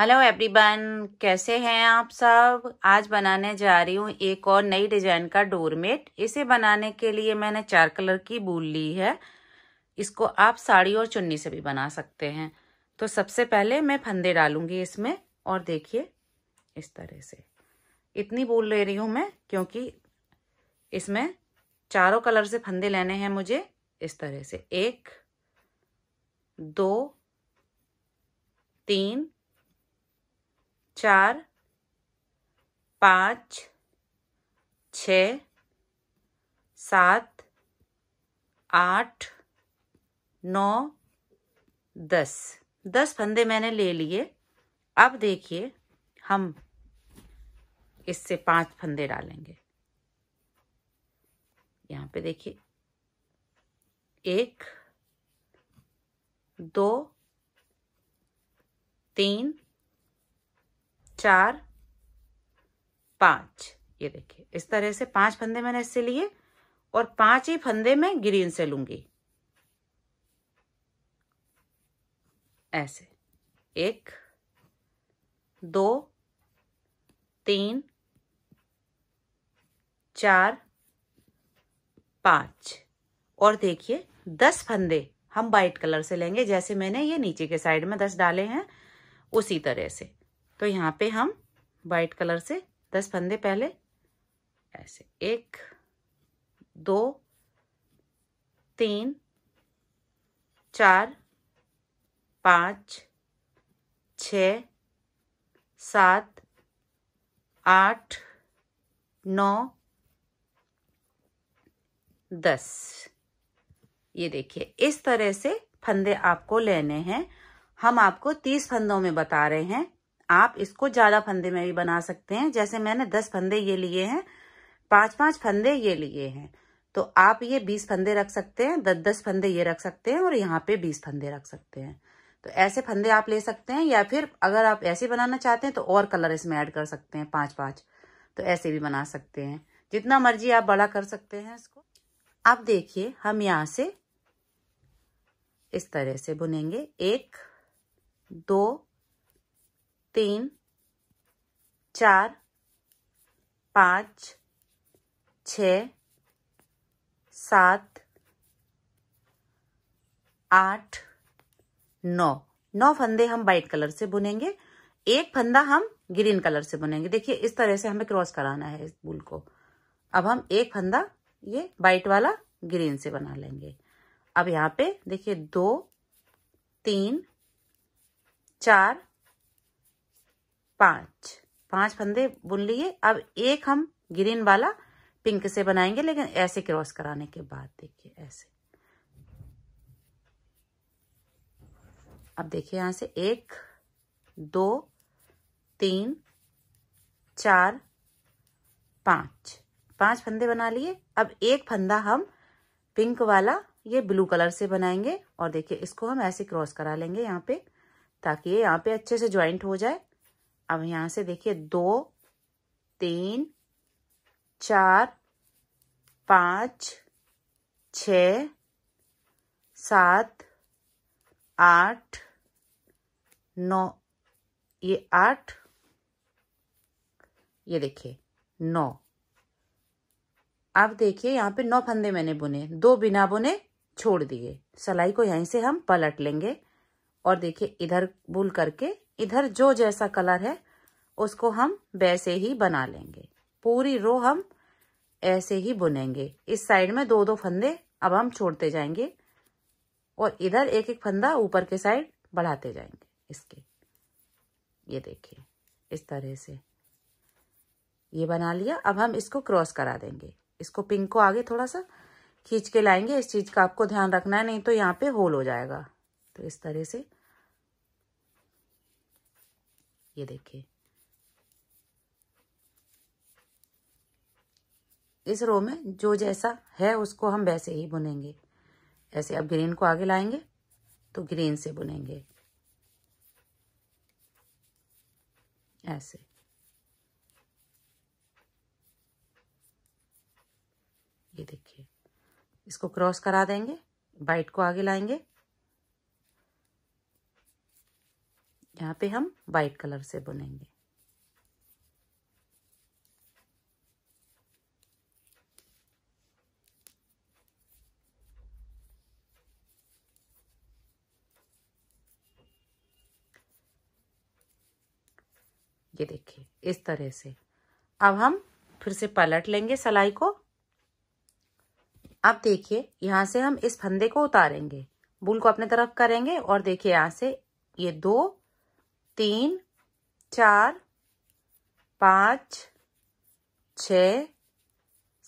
hello everyone कैसे हैं आप सब आज बनाने जा रही हूँ एक और नई डिजाइन का डोरमेट इसे बनाने के लिए मैंने चार कलर की बूल ली है इसको आप साड़ी और चुन्नी से भी बना सकते हैं तो सबसे पहले मैं फंदे डालूंगी इसमें और देखिए इस तरह से इतनी बूल ले रही हूँ मैं क्योंकि इसमें चारों कलर से फंदे लेने हैं मुझे इस तरह से एक दो तीन चार पाँच छ सात आठ नौ दस दस फंदे मैंने ले लिए अब देखिए हम इससे पांच फंदे डालेंगे यहाँ पे देखिए एक दो तीन चार पांच ये देखिए इस तरह से पांच फंदे मैंने इससे लिए और पांच ही फंदे मैं ग्रीन से लूंगी ऐसे एक दो तीन चार पांच और देखिए दस फंदे हम वाइट कलर से लेंगे जैसे मैंने ये नीचे के साइड में दस डाले हैं उसी तरह से तो यहाँ पे हम वाइट कलर से दस फंदे पहले ऐसे एक दो तीन चार पाँच छ सात आठ नौ दस ये देखिए इस तरह से फंदे आपको लेने हैं हम आपको तीस फंदों में बता रहे हैं आप इसको ज्यादा फंदे में भी बना सकते हैं जैसे मैंने दस फंदे ये लिए हैं पांच पांच फंदे ये लिए हैं तो आप ये बीस फंदे रख सकते हैं दस दस फंदे ये रख सकते हैं और यहाँ पे बीस फंदे रख सकते हैं तो ऐसे फंदे आप ले सकते हैं या फिर अगर आप ऐसे बनाना चाहते हैं तो और कलर इसमें ऐड कर सकते हैं पांच पांच तो ऐसे भी बना सकते हैं जितना मर्जी आप बड़ा कर सकते हैं इसको अब देखिए हम यहां से इस तरह से बुनेंगे एक दो तीन चार पाँच छ सात आठ नौ नौ फंदे हम वाइट कलर से बुनेंगे एक फंदा हम ग्रीन कलर से बुनेंगे देखिए इस तरह से हमें क्रॉस कराना है इस बुल को अब हम एक फंदा ये वाइट वाला ग्रीन से बना लेंगे अब यहाँ पे देखिए दो तीन चार पांच पांच फंदे बुन लिए अब एक हम ग्रीन वाला पिंक से बनाएंगे लेकिन ऐसे क्रॉस कराने के बाद देखिए ऐसे अब देखिए यहां से एक दो तीन चार पांच पांच फंदे बना लिए अब एक फंदा हम पिंक वाला ये ब्लू कलर से बनाएंगे और देखिए इसको हम ऐसे क्रॉस करा लेंगे यहाँ पे ताकि ये यहाँ पे अच्छे से ज्वाइंट हो जाए अब यहां से देखिए दो तीन चार पांच छ सात आठ नौ ये आठ ये देखिए नौ अब देखिए यहाँ पे नौ फंदे मैंने बुने दो बिना बुने छोड़ दिए सलाई को यहीं से हम पलट लेंगे और देखिए इधर बुल करके इधर जो जैसा कलर है उसको हम वैसे ही बना लेंगे पूरी रो हम ऐसे ही बुनेंगे इस साइड में दो दो फंदे अब हम छोड़ते जाएंगे और इधर एक एक फंदा ऊपर के साइड बढ़ाते जाएंगे इसके ये देखिए इस तरह से ये बना लिया अब हम इसको क्रॉस करा देंगे इसको पिंक को आगे थोड़ा सा खींच के लाएंगे इस चीज़ का आपको ध्यान रखना है नहीं तो यहाँ पे होल हो जाएगा तो इस तरह से ये देखिए इस रो में जो जैसा है उसको हम वैसे ही बुनेंगे ऐसे अब ग्रीन को आगे लाएंगे तो ग्रीन से बुनेंगे ऐसे ये देखिए इसको क्रॉस करा देंगे वाइट को आगे लाएंगे यहाँ पे हम वाइट कलर से बुनेंगे ये देखिए इस तरह से अब हम फिर से पलट लेंगे सलाई को अब देखिए यहां से हम इस फंदे को उतारेंगे बुल को अपने तरफ करेंगे और देखिए यहां से ये दो तीन चार पाँच छ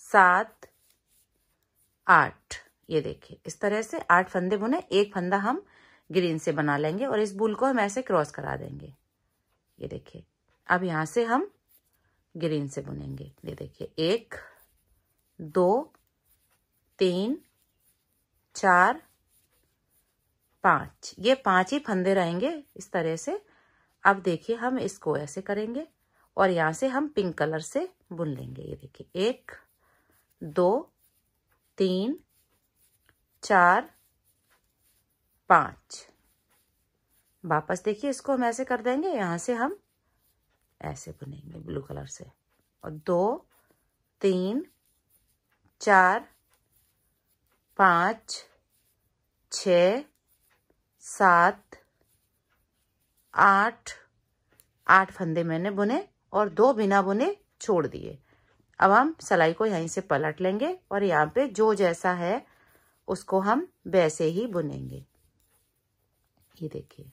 सात आठ ये देखिए इस तरह से आठ फंदे बुने एक फंदा हम ग्रीन से बना लेंगे और इस बुल को हम ऐसे क्रॉस करा देंगे ये देखिए अब यहाँ से हम ग्रीन से बुनेंगे ये देखिए एक दो तीन चार पांच ये पांच ही फंदे रहेंगे इस तरह से अब देखिए हम इसको ऐसे करेंगे और यहाँ से हम पिंक कलर से बुन लेंगे ये देखिए एक दो तीन चार पाँच वापस देखिए इसको हम ऐसे कर देंगे यहाँ से हम ऐसे बुनेंगे ब्लू कलर से और दो तीन चार पाँच छ सात आठ आठ फंदे मैंने बुने और दो बिना बुने छोड़ दिए अब हम सलाई को यहीं से पलट लेंगे और यहाँ पे जो जैसा है उसको हम वैसे ही बुनेंगे ये देखिए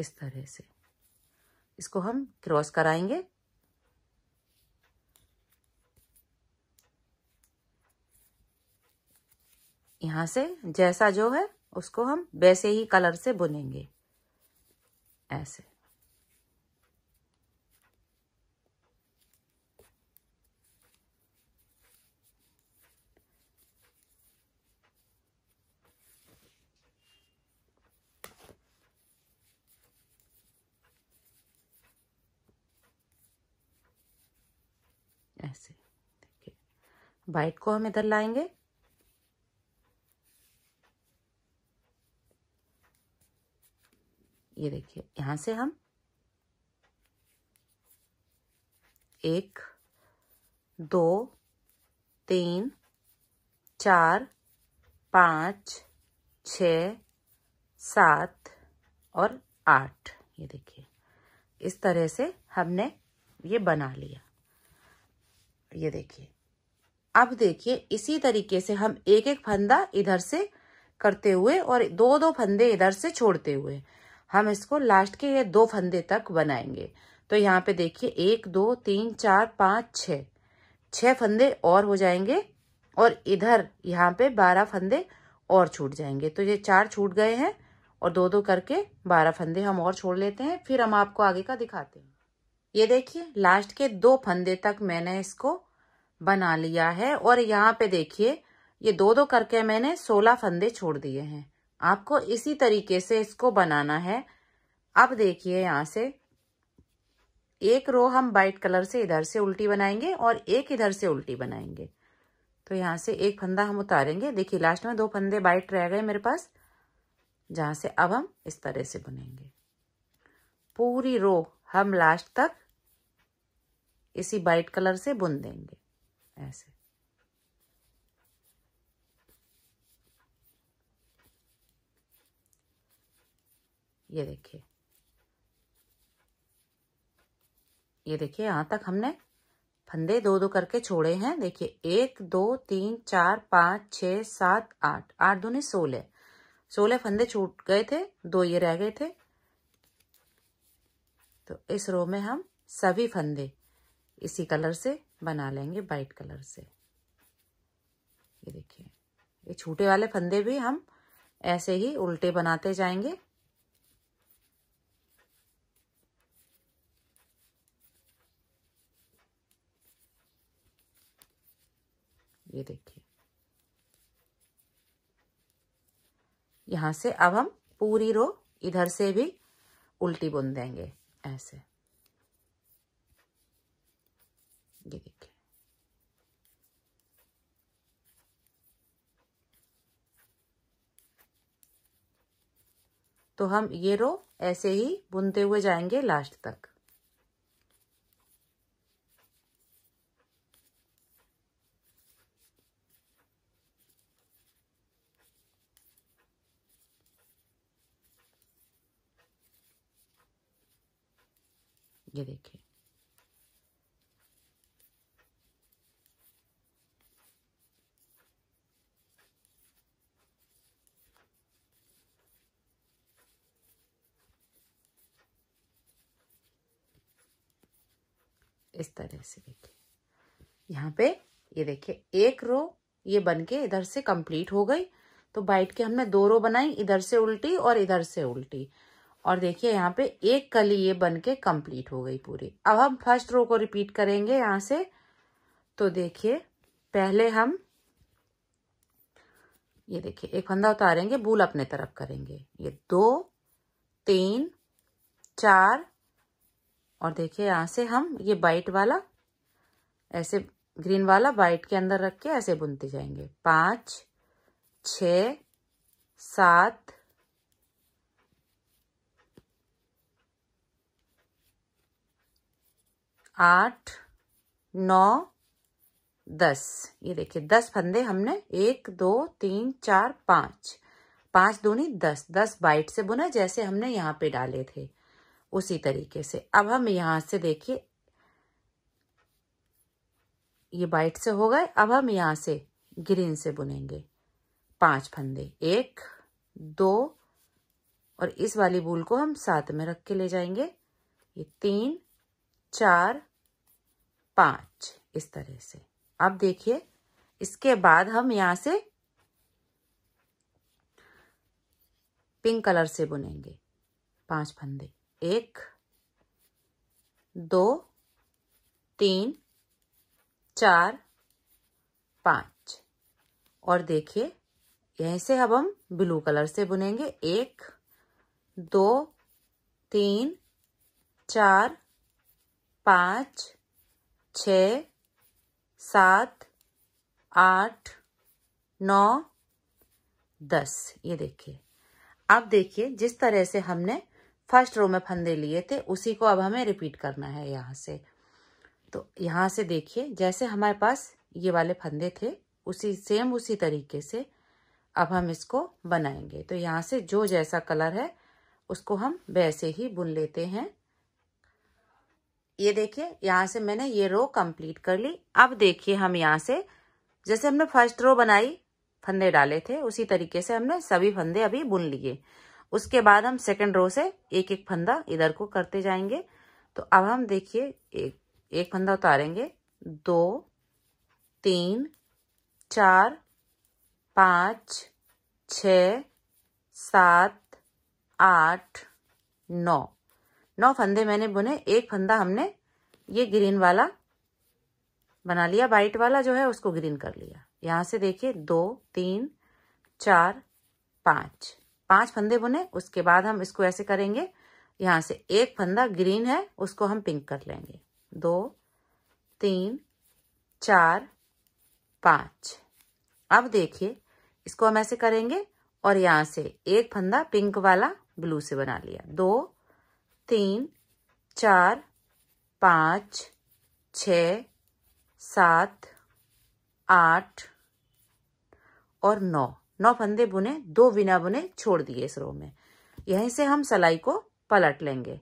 इस तरह से इसको हम क्रॉस कराएंगे यहां से जैसा जो है उसको हम वैसे ही कलर से बुनेंगे ऐसे ऐसे देखिए वाइट को हम इधर लाएंगे ये देखिए यहाँ से हम एक दो तीन चार पाँच छ सात और आठ ये देखिए इस तरह से हमने ये बना लिया ये देखिए अब देखिए इसी तरीके से हम एक एक फंदा इधर से करते हुए और दो दो फंदे इधर से छोड़ते हुए हम इसको लास्ट के ये दो फंदे तक बनाएंगे तो यहाँ पे देखिए एक दो तीन चार पाँच छ छः फंदे और हो जाएंगे और इधर यहाँ पे बारह फंदे और छूट जाएंगे तो ये चार छूट गए हैं और दो दो करके बारह फंदे हम और छोड़ लेते हैं फिर हम आपको आगे का दिखाते हैं ये देखिए लास्ट के दो फंदे तक मैंने इसको बना लिया है और यहाँ पे देखिए ये दो दो करके मैंने सोलह फंदे छोड़ दिए हैं आपको इसी तरीके से इसको बनाना है अब देखिए यहाँ से एक रो हम वाइट कलर से इधर से उल्टी बनाएंगे और एक इधर से उल्टी बनाएंगे तो यहाँ से एक फंदा हम उतारेंगे देखिए लास्ट में दो फंदे वाइट रह गए मेरे पास जहाँ से अब हम इस तरह से बुनेंगे पूरी रो हम लास्ट तक इसी वाइट कलर से बुन देंगे ऐसे ये देखिए ये देखिए यहां तक हमने फंदे दो दो करके छोड़े हैं देखिए एक दो तीन चार पांच छ सात आठ आठ दो सोलह सोलह फंदे छूट गए थे दो ये रह गए थे तो इस रो में हम सभी फंदे इसी कलर से बना लेंगे वाइट कलर से ये देखिए ये छोटे वाले फंदे भी हम ऐसे ही उल्टे बनाते जाएंगे ये देखिए यहां से अब हम पूरी रो इधर से भी उल्टी बुन देंगे ऐसे ये देखिए तो हम ये रो ऐसे ही बुनते हुए जाएंगे लास्ट तक ये देखिए इस तरह से देखिए यहाँ पे ये देखिए एक रो ये बन के इधर से कंप्लीट हो गई तो बाइट के हमने दो रो बनाई इधर से उल्टी और इधर से उल्टी और देखिए यहाँ पे एक कली ये बन के कम्प्लीट हो गई पूरी अब हम फर्स्ट रो को रिपीट करेंगे यहाँ से तो देखिए पहले हम ये देखिए एक फंदा उतारेंगे भूल अपने तरफ करेंगे ये दो तीन चार और देखिए यहाँ से हम ये वाइट वाला ऐसे ग्रीन वाला वाइट के अंदर रख के ऐसे बुनते जाएंगे पाँच छ सात आठ नौ दस ये देखिए दस फंदे हमने एक दो तीन चार पाँच पाँच दूनी दस दस बाइट से बुना जैसे हमने यहाँ पे डाले थे उसी तरीके से अब हम यहाँ से देखिए ये बाइट से हो गए अब हम यहाँ से ग्रीन से बुनेंगे पांच फंदे एक दो और इस वाली बूल को हम साथ में रख के ले जाएंगे ये तीन चार पाँच इस तरह से अब देखिए इसके बाद हम यहाँ से पिंक कलर से बुनेंगे पांच फंदे एक दो तीन चार पाँच और देखिए यहीं से अब हम ब्लू कलर से बुनेंगे एक दो तीन चार पाँच छ सात आठ नौ दस ये देखिए अब देखिए जिस तरह से हमने फर्स्ट रो में फंदे लिए थे उसी को अब हमें रिपीट करना है यहाँ से तो यहाँ से देखिए जैसे हमारे पास ये वाले फंदे थे उसी सेम उसी तरीके से अब हम इसको बनाएंगे तो यहाँ से जो जैसा कलर है उसको हम वैसे ही बुन लेते हैं ये देखिए यहाँ से मैंने ये रो कंप्लीट कर ली अब देखिए हम यहाँ से जैसे हमने फर्स्ट रो बनाई फंदे डाले थे उसी तरीके से हमने सभी फंदे अभी बुन लिए उसके बाद हम सेकंड रो से एक एक फंदा इधर को करते जाएंगे तो अब हम देखिए एक एक फंदा उतारेंगे दो तीन चार पाँच छ सात आठ नौ नौ फंदे मैंने बुने एक फंदा हमने ये ग्रीन वाला बना लिया वाइट वाला जो है उसको ग्रीन कर लिया यहाँ से देखिए दो तीन चार पाँच पांच फंदे बुने उसके बाद हम इसको ऐसे करेंगे यहाँ से एक फंदा ग्रीन है उसको हम पिंक कर लेंगे दो तीन चार पाँच अब देखिए इसको हम ऐसे करेंगे और यहाँ से एक फंदा पिंक वाला ब्लू से बना लिया दो तीन चार पाँच छ सात आठ और नौ नौ फंदे बुने दो बिना बुने छोड़ दिए इस रो में यहीं से हम सलाई को पलट लेंगे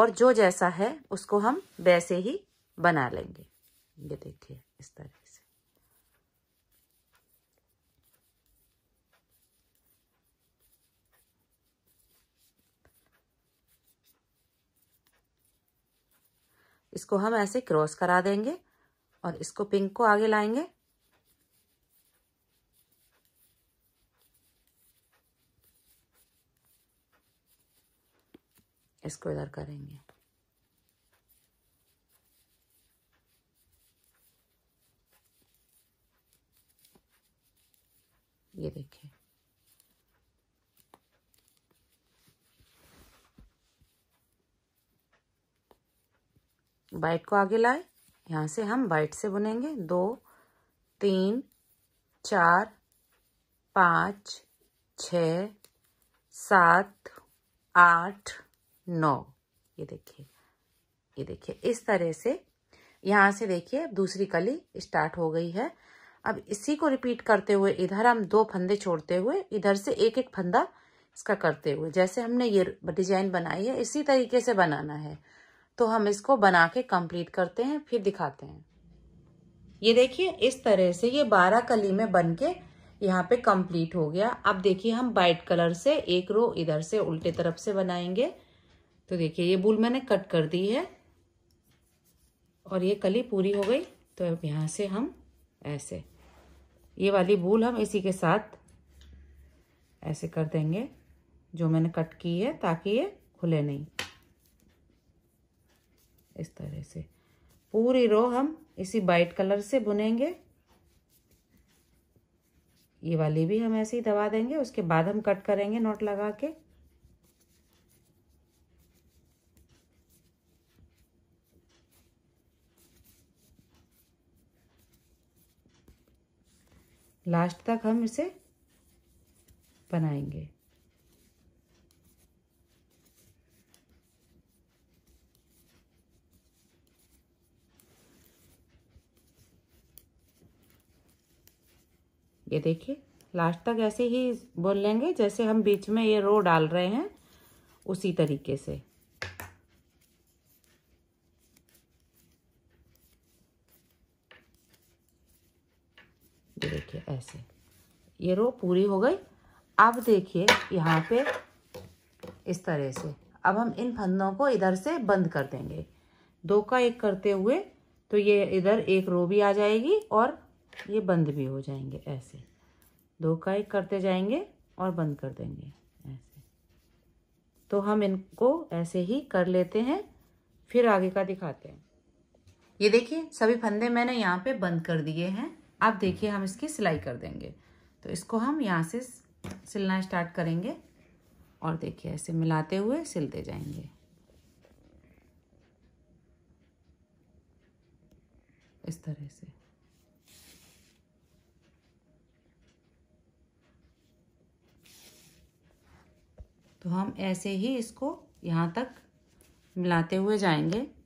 और जो जैसा है उसको हम वैसे ही बना लेंगे ये देखिए इस तरह इसको हम ऐसे क्रॉस करा देंगे और इसको पिंक को आगे लाएंगे इसको इधर करेंगे ये देखिए बाइट को आगे लाए यहाँ से हम बाइट से बुनेंगे दो तीन चार पाँच छ सात आठ नौ ये देखिए ये देखिए इस तरह से यहाँ से देखिए दूसरी कली स्टार्ट हो गई है अब इसी को रिपीट करते हुए इधर हम दो फंदे छोड़ते हुए इधर से एक एक फंदा इसका करते हुए जैसे हमने ये डिजाइन बनाई है इसी तरीके से बनाना है तो हम इसको बना के कंप्लीट करते हैं फिर दिखाते हैं ये देखिए इस तरह से ये बारह कली में बन के यहाँ पे कंप्लीट हो गया अब देखिए हम वाइट कलर से एक रो इधर से उल्टे तरफ से बनाएंगे तो देखिए ये बुल मैंने कट कर दी है और ये कली पूरी हो गई तो अब यहाँ से हम ऐसे ये वाली बुल हम इसी के साथ ऐसे कर देंगे जो मैंने कट की है ताकि ये खुले नहीं इस तरह से पूरी रो हम इसी वाइट कलर से बुनेंगे ये वाली भी हम ऐसे ही दबा देंगे उसके बाद हम कट करेंगे नोट लगा के लास्ट तक हम इसे बनाएंगे ये देखिए लास्ट तक ऐसे ही बोल लेंगे जैसे हम बीच में ये रो डाल रहे हैं उसी तरीके से देखिए ऐसे ये रो पूरी हो गई अब देखिए यहाँ पे इस तरह से अब हम इन फंदों को इधर से बंद कर देंगे दो का एक करते हुए तो ये इधर एक रो भी आ जाएगी और ये बंद भी हो जाएंगे ऐसे दो का एक करते जाएंगे और बंद कर देंगे ऐसे तो हम इनको ऐसे ही कर लेते हैं फिर आगे का दिखाते हैं ये देखिए सभी फंदे मैंने यहाँ पे बंद कर दिए हैं अब देखिए हम इसकी सिलाई कर देंगे तो इसको हम यहाँ से सिलना स्टार्ट करेंगे और देखिए ऐसे मिलाते हुए सिलते जाएंगे इस तरह से तो हम ऐसे ही इसको यहाँ तक मिलाते हुए जाएंगे